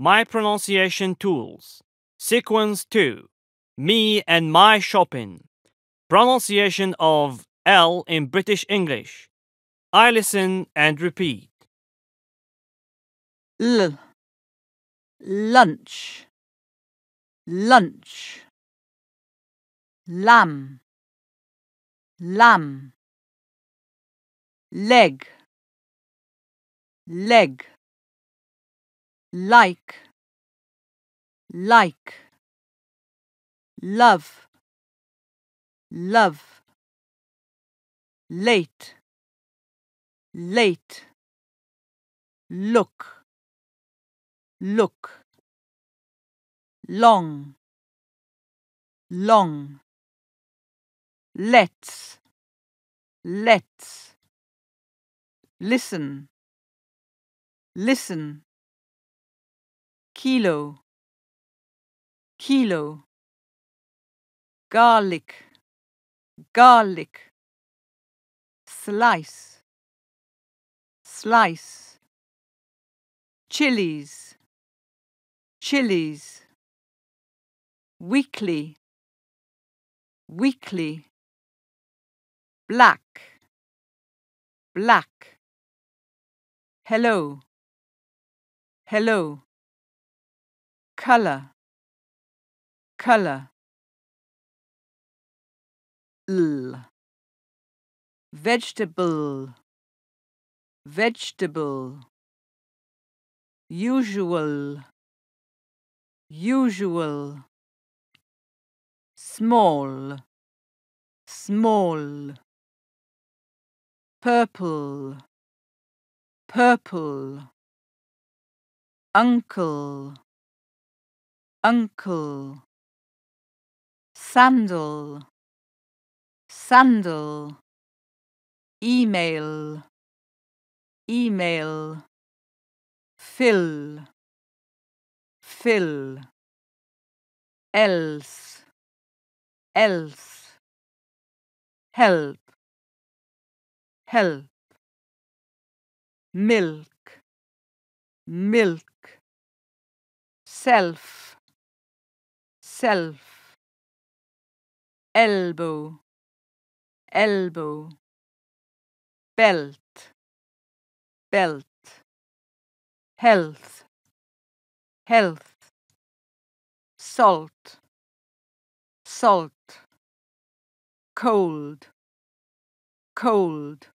My Pronunciation Tools Sequence 2 Me and My Shopping Pronunciation of L in British English I listen and repeat L Lunch Lunch Lamb Lamb Leg Leg like, like, love, love, late, late, look, look, long, long, let's, let's, listen, listen kilo kilo garlic garlic slice slice chilies chilies weekly weekly black black hello hello color color l vegetable vegetable usual usual small small purple purple uncle uncle sandal sandal email email fill fill else else help help milk milk self self elbow elbow belt belt health health salt salt cold cold